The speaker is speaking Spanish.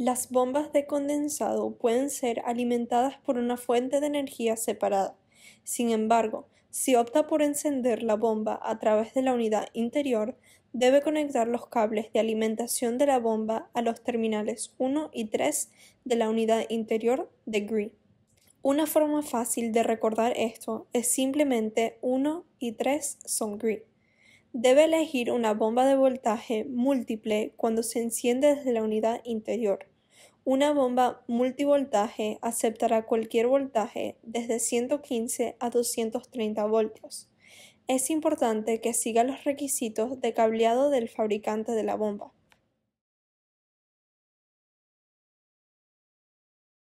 Las bombas de condensado pueden ser alimentadas por una fuente de energía separada. Sin embargo, si opta por encender la bomba a través de la unidad interior, debe conectar los cables de alimentación de la bomba a los terminales 1 y 3 de la unidad interior de GRI. Una forma fácil de recordar esto es simplemente 1 y 3 son GRI debe elegir una bomba de voltaje múltiple cuando se enciende desde la unidad interior. Una bomba multivoltaje aceptará cualquier voltaje desde 115 a 230 voltios. Es importante que siga los requisitos de cableado del fabricante de la bomba.